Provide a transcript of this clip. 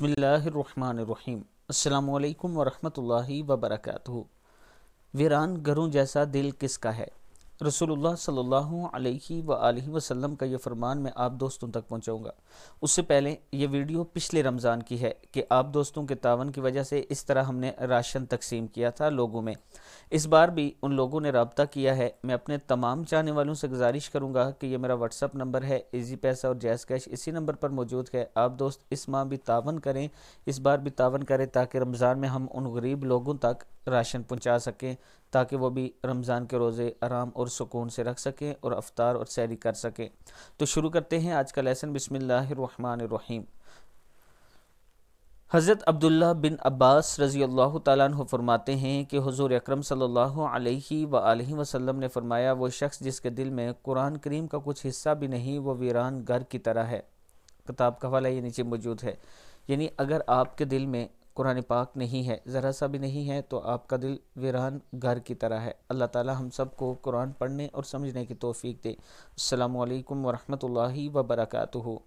बसमीम् अल्लाम वरहमल वर्क वीरान घरों जैसा दिल किसका है रसूलुल्लाह सल्लल्लाहु अलैहि अलैहि वसल्लम का यह फ़रमान मैं आप दोस्तों तक पहुंचाऊंगा उससे पहले यह वीडियो पिछले रमज़ान की है कि आप दोस्तों के तावन की वजह से इस तरह हमने राशन तकसीम किया था लोगों में इस बार भी उन लोगों ने रबता किया है मैं अपने तमाम चाहने वालों से गुजारिश करूँगा कि यह मेरा व्हाट्सअप नंबर है ईजी पैसा और जैस कैश इसी नंबर पर मौजूद है आप दोस्त इस माह भी तावन करें इस बार भी तावन करें ताकि रमज़ान में हम उन गरीब लोगों तक राशन पहुँचा सकें ताकि वो भी रमज़ान के रोज़े आराम और सुकून से रख सकें और अफ्तार और सैरी कर सकें तो शुरू करते हैं आज का लेसन बसमीम हज़रत अब्दुल्ला बिन अब्बास रज़ी अल्लाह तु फरमाते हैं कि हज़ूर अक्रम सल्लल्लाहु वसम ने फरमाया वो शख्स जिसके दिल में कुरान करीम का कुछ हिस्सा भी नहीं वो वीरान घर की तरह है किताब का हवाला ये नीचे मौजूद है यानी अगर आपके दिल में कुरान पाक नहीं है ज़रा सा भी नहीं है तो आपका दिल वीरान घर की तरह है अल्लाह ताला हम सब को कुरान पढ़ने और समझने की तोफ़ी दे अल्लाम वरहि वबरकू